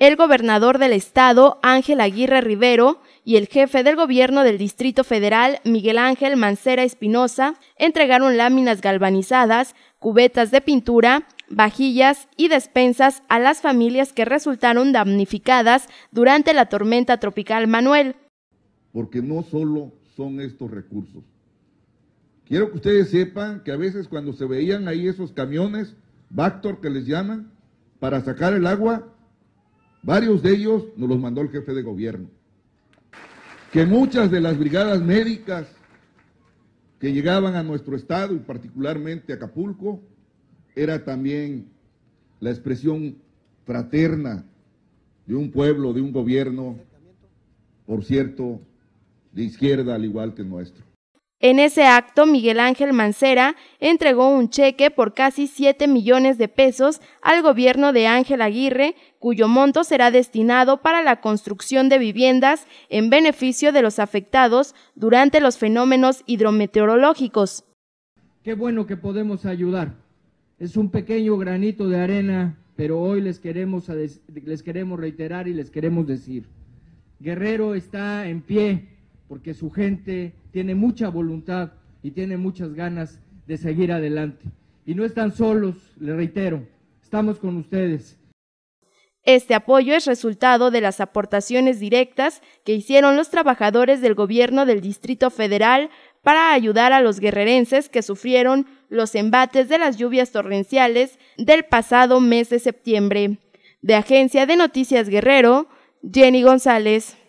el gobernador del estado, Ángel Aguirre Rivero, y el jefe del gobierno del Distrito Federal, Miguel Ángel Mancera Espinosa, entregaron láminas galvanizadas, cubetas de pintura, vajillas y despensas a las familias que resultaron damnificadas durante la tormenta tropical Manuel. Porque no solo son estos recursos. Quiero que ustedes sepan que a veces cuando se veían ahí esos camiones, Bactor que les llaman, para sacar el agua, Varios de ellos nos los mandó el jefe de gobierno. Que muchas de las brigadas médicas que llegaban a nuestro estado y particularmente a Acapulco era también la expresión fraterna de un pueblo, de un gobierno, por cierto, de izquierda al igual que nuestro. En ese acto, Miguel Ángel Mancera entregó un cheque por casi 7 millones de pesos al gobierno de Ángel Aguirre, cuyo monto será destinado para la construcción de viviendas en beneficio de los afectados durante los fenómenos hidrometeorológicos. Qué bueno que podemos ayudar. Es un pequeño granito de arena, pero hoy les queremos, les queremos reiterar y les queremos decir, Guerrero está en pie porque su gente tiene mucha voluntad y tiene muchas ganas de seguir adelante. Y no están solos, le reitero, estamos con ustedes. Este apoyo es resultado de las aportaciones directas que hicieron los trabajadores del gobierno del Distrito Federal para ayudar a los guerrerenses que sufrieron los embates de las lluvias torrenciales del pasado mes de septiembre. De Agencia de Noticias Guerrero, Jenny González.